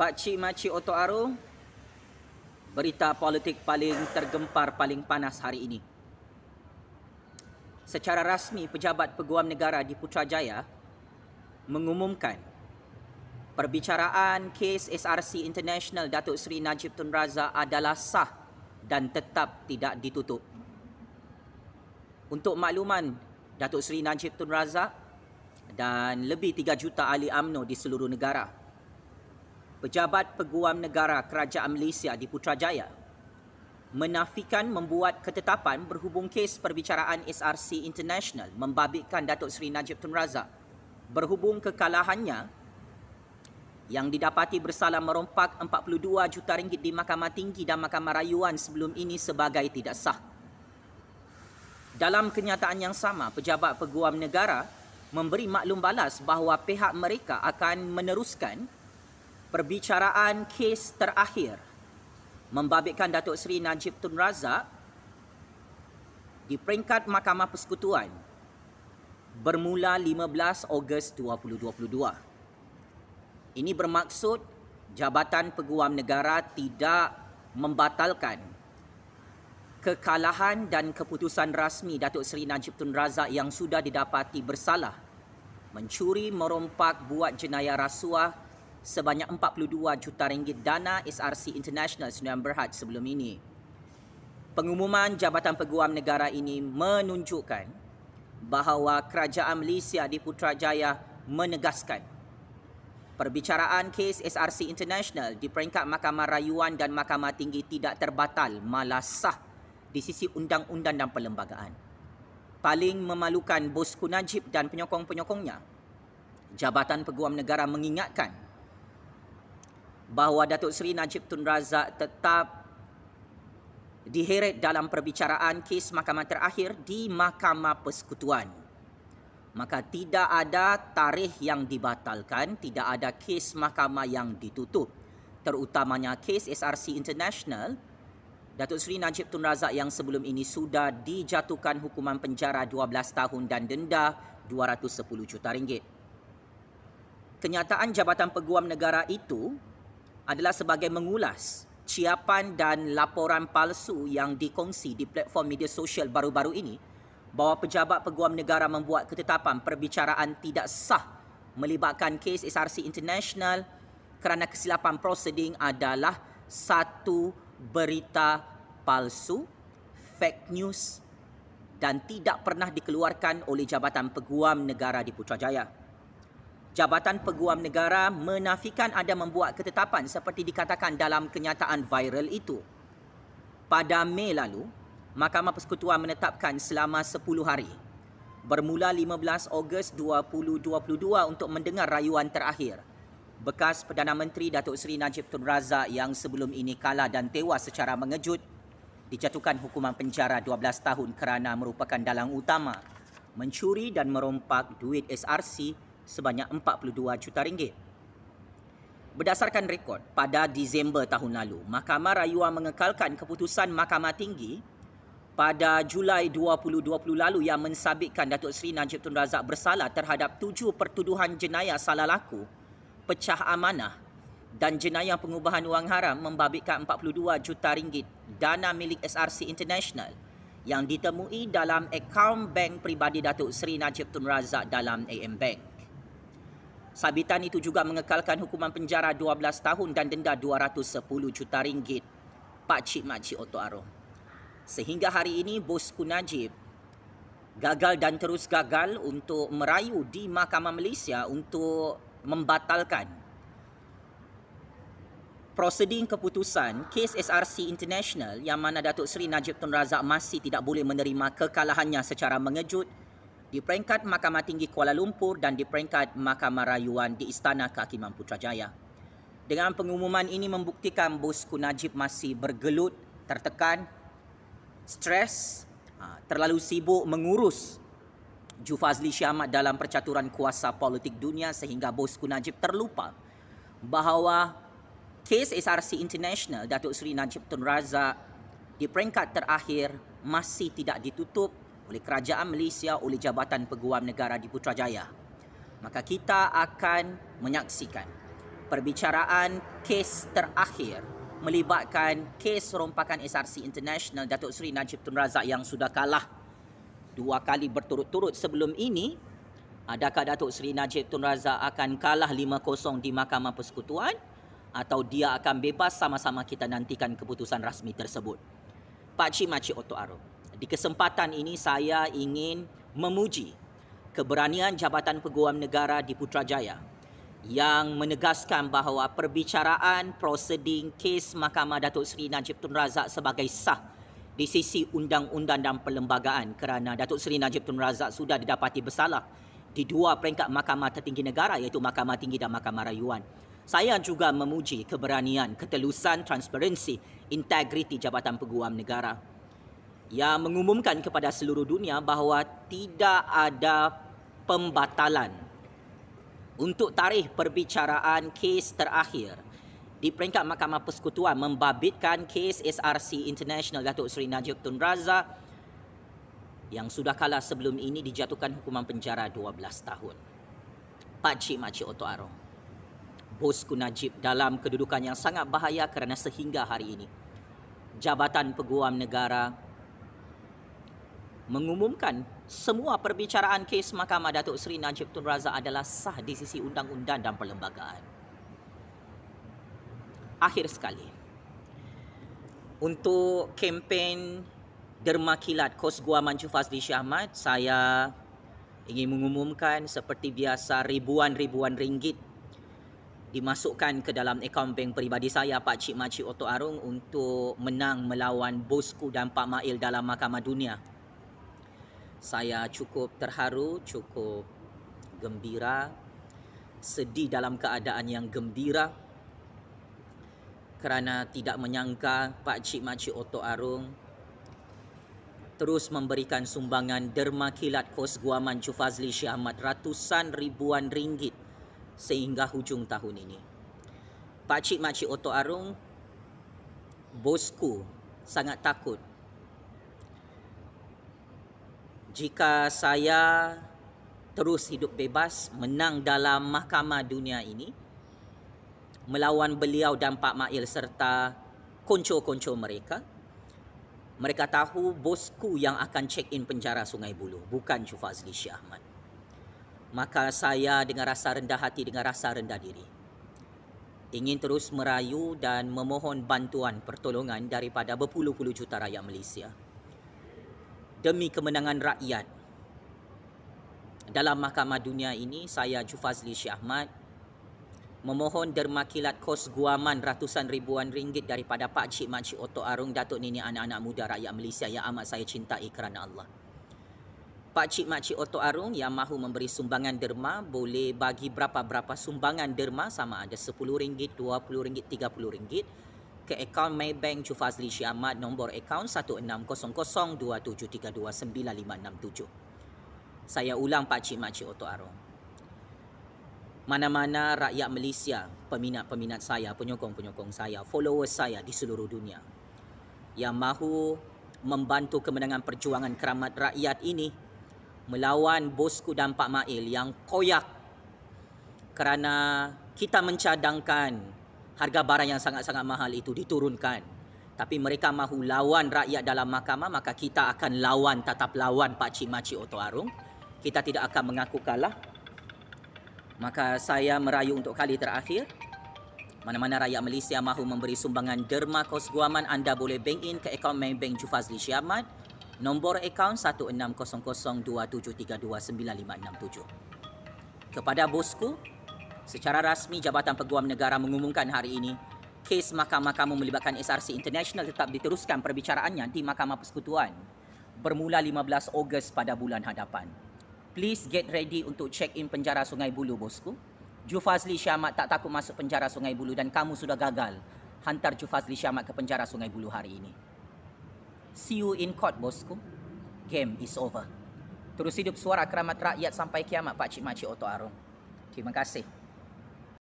Pakcik Makcik Otto Arung Berita politik paling tergempar paling panas hari ini Secara rasmi Pejabat Peguam Negara di Putrajaya Mengumumkan Perbicaraan kes SRC International Datuk Seri Najib Tun Razak adalah sah dan tetap tidak ditutup. Untuk makluman Datuk Seri Najib Tun Razak dan lebih 3 juta ahli AMNO di seluruh negara, Pejabat Peguam Negara Kerajaan Malaysia di Putrajaya menafikan membuat ketetapan berhubung kes perbicaraan SRC International membabitkan Datuk Seri Najib Tun Razak berhubung kekalahannya yang didapati bersalah merompak 42 juta ringgit di Mahkamah Tinggi dan Mahkamah Rayuan sebelum ini sebagai tidak sah. Dalam kenyataan yang sama, Pejabat Peguam Negara memberi maklum balas bahawa pihak mereka akan meneruskan perbicaraan kes terakhir membabitkan Datuk Seri Najib Tun Razak di peringkat Mahkamah Persekutuan bermula 15 Ogos 2022. Ini bermaksud Jabatan Peguam Negara tidak membatalkan kekalahan dan keputusan rasmi Datuk Seri Najib Tun Razak yang sudah didapati bersalah mencuri merompak buat jenayah rasuah sebanyak 42 juta ringgit dana SRC International Sdn Bhd sebelum ini. Pengumuman Jabatan Peguam Negara ini menunjukkan bahawa Kerajaan Malaysia di Putrajaya menegaskan perbicaraan kes SRC International di peringkat Mahkamah Rayuan dan Mahkamah Tinggi tidak terbatal malah sah di sisi undang-undang dan perlembagaan. Paling memalukan Bosku Najib dan penyokong-penyokongnya, Jabatan Peguam Negara mengingatkan bahawa Datuk Seri Najib Tun Razak tetap diheret dalam perbicaraan kes mahkamah terakhir di Mahkamah Persekutuan. Maka tidak ada tarikh yang dibatalkan, tidak ada kes mahkamah yang ditutup. Terutamanya kes SRC International, Datuk Seri Najib Tun Razak yang sebelum ini sudah dijatuhkan hukuman penjara 12 tahun dan denda 210 juta ringgit. Kenyataan Jabatan Peguam Negara itu adalah sebagai mengulas ciapan dan laporan palsu yang dikongsi di platform media sosial baru-baru ini bahawa pejabat peguam negara membuat ketetapan perbicaraan tidak sah melibatkan kes SRC International kerana kesilapan proseding adalah satu berita palsu, fake news dan tidak pernah dikeluarkan oleh Jabatan Peguam Negara di Putrajaya. Jabatan Peguam Negara menafikan ada membuat ketetapan seperti dikatakan dalam kenyataan viral itu. Pada Mei lalu, Mahkamah Persekutuan menetapkan selama 10 hari bermula 15 Ogos 2022 untuk mendengar rayuan terakhir bekas Perdana Menteri Datuk Seri Najib Tun Razak yang sebelum ini kalah dan tewas secara mengejut dijatuhkan hukuman penjara 12 tahun kerana merupakan dalang utama mencuri dan merompak duit SRC sebanyak 42 juta ringgit. Berdasarkan rekod, pada Disember tahun lalu, Mahkamah Rayuan mengekalkan keputusan Mahkamah Tinggi pada Julai 2020 lalu yang mensabitkan Datuk Seri Najib Tun Razak bersalah terhadap tujuh pertuduhan jenayah salah laku, pecah amanah dan jenayah pengubahan wang haram membabitkan 42 juta ringgit dana milik SRC International yang ditemui dalam akaun bank peribadi Datuk Seri Najib Tun Razak dalam AM Bank. Sabitan itu juga mengekalkan hukuman penjara 12 tahun dan denda 210 juta ringgit Pak Cik Mak Cik Otto Arum. Sehingga hari ini bosku Najib gagal dan terus gagal untuk merayu di Mahkamah Malaysia untuk membatalkan proseding keputusan kes SRC International yang mana Datuk Seri Najib Tun Razak masih tidak boleh menerima kekalahannya secara mengejut di peringkat Mahkamah Tinggi Kuala Lumpur dan di peringkat Mahkamah Rayuan di Istana Kehakiman Putrajaya. Dengan pengumuman ini membuktikan bosku Najib masih bergelut, tertekan, stres, ha, terlalu sibuk mengurus Jufazli Syamat dalam percaturan kuasa politik dunia sehingga bosku Najib terlupa bahawa kes SRC International Datuk Seri Najib Tun Razak di peringkat terakhir masih tidak ditutup oleh kerajaan Malaysia oleh Jabatan Peguam Negara di Putrajaya. Maka kita akan menyaksikan perbicaraan kes terakhir melibatkan kes rompakan SRC International Datuk Seri Najib Tun Razak yang sudah kalah dua kali berturut-turut sebelum ini. Adakah Datuk Seri Najib Tun Razak akan kalah 5-0 di Mahkamah Persekutuan atau dia akan bebas sama-sama kita nantikan keputusan rasmi tersebut. Pak Cik Makcik Otto Arum. Di kesempatan ini saya ingin memuji keberanian Jabatan Peguam Negara di Putrajaya yang menegaskan bahawa perbicaraan proseding kes Mahkamah Datuk Seri Najib Tun Razak sebagai sah di sisi undang-undang dan perlembagaan kerana Datuk Seri Najib Tun Razak sudah didapati bersalah di dua peringkat mahkamah tertinggi negara iaitu Mahkamah Tinggi dan Mahkamah Rayuan. Saya juga memuji keberanian, ketelusan, transparansi, integriti Jabatan Peguam Negara yang mengumumkan kepada seluruh dunia bahawa tidak ada pembatalan untuk tarikh perbicaraan kes terakhir di peringkat Mahkamah Persekutuan membabitkan kes SRC International Datuk Seri Najib Tun Razak yang sudah kalah sebelum ini dijatuhkan hukuman penjara 12 tahun. Pak Cik Mak Cik Otto Arong, bosku Najib dalam kedudukan yang sangat bahaya kerana sehingga hari ini Jabatan Peguam Negara mengumumkan semua perbicaraan kes Mahkamah Datuk Seri Najib Tun Razak adalah sah di sisi undang-undang dan perlembagaan. Akhir sekali. Untuk kempen derma kilat Kos Gua Manju Fazli Syahmat, saya ingin mengumumkan seperti biasa ribuan-ribuan ringgit dimasukkan ke dalam akaun bank peribadi saya Pak Cik Makcik Otto Arung untuk menang melawan bosku dan Pak Mail dalam Mahkamah Dunia saya cukup terharu, cukup gembira, sedih dalam keadaan yang gembira kerana tidak menyangka Pak Cik Mak Cik Arung terus memberikan sumbangan derma kilat kos Guaman Cufazli Syahmat ratusan ribuan ringgit sehingga hujung tahun ini. Pak Cik Mak Cik Arung bosku sangat takut jika saya terus hidup bebas menang dalam mahkamah dunia ini melawan beliau dan Pak Mail serta konco-konco mereka mereka tahu bosku yang akan check in penjara Sungai Buloh bukan Jufazli Syah Ahmad maka saya dengan rasa rendah hati dengan rasa rendah diri ingin terus merayu dan memohon bantuan pertolongan daripada berpuluh-puluh juta rakyat Malaysia demi kemenangan rakyat. Dalam mahkamah dunia ini, saya Jufazli Syahmat memohon derma kilat kos guaman ratusan ribuan ringgit daripada Pak Cik Mak Cik Otto Arung Datuk Nini anak-anak muda rakyat Malaysia yang amat saya cintai kerana Allah. Pak Cik Mak Cik Otto Arung yang mahu memberi sumbangan derma boleh bagi berapa-berapa sumbangan derma sama ada RM10, RM20, RM30 ke akaun Maybank Jufazli Syi nombor akaun 160027329567. Saya ulang Pak Cik Mak Cik Otto Arong. Mana-mana rakyat Malaysia, peminat-peminat saya, penyokong-penyokong saya, followers saya di seluruh dunia yang mahu membantu kemenangan perjuangan keramat rakyat ini melawan bosku dan Pak Mail yang koyak kerana kita mencadangkan harga barang yang sangat-sangat mahal itu diturunkan. Tapi mereka mahu lawan rakyat dalam mahkamah, maka kita akan lawan, tatap lawan Pak Cik Makcik Oto Arung. Kita tidak akan mengaku kalah. Maka saya merayu untuk kali terakhir. Mana-mana rakyat Malaysia mahu memberi sumbangan derma kos guaman, anda boleh bank in ke akaun main bank Jufazli Syamad. Nombor akaun 1600 kepada bosku Secara rasmi, Jabatan Peguam Negara mengumumkan hari ini kes Mahkamah Kamu melibatkan SRC International tetap diteruskan perbicaraannya di Mahkamah Persekutuan bermula 15 Ogos pada bulan hadapan. Please get ready untuk check-in penjara Sungai Bulu, bosku. Jufazli Syamat tak takut masuk penjara Sungai Bulu dan kamu sudah gagal hantar Jufazli Syamat ke penjara Sungai Bulu hari ini. See you in court, bosku. Game is over. Terus hidup suara keramat rakyat sampai kiamat, Pakcik Makcik Oto Arum. Terima kasih.